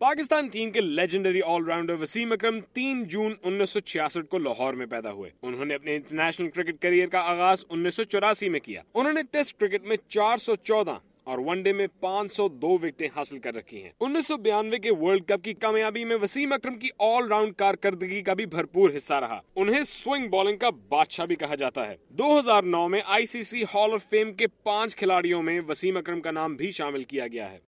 Pakistan team के legendary allrounder Wasim Akram 3 जून 1966 को लाहौर में पैदा हुए उन्होंने अपने इंटरनेशनल क्रिकेट करियर का आगाज उन्नीस में किया उन्होंने टेस्ट क्रिकेट में 414 और वनडे में 502 विकेटें हासिल कर रखी हैं। उन्नीस के वर्ल्ड कप की कामयाबी में वसीम अकरम की ऑलराउंड कारकर्दगी का भी भरपूर हिस्सा रहा उन्हें स्विंग बॉलिंग का बादशाह भी कहा जाता है 2009 में आईसीसी हॉल ऑफ फेम के पांच खिलाड़ियों में वसीम अकरम का नाम भी शामिल किया गया है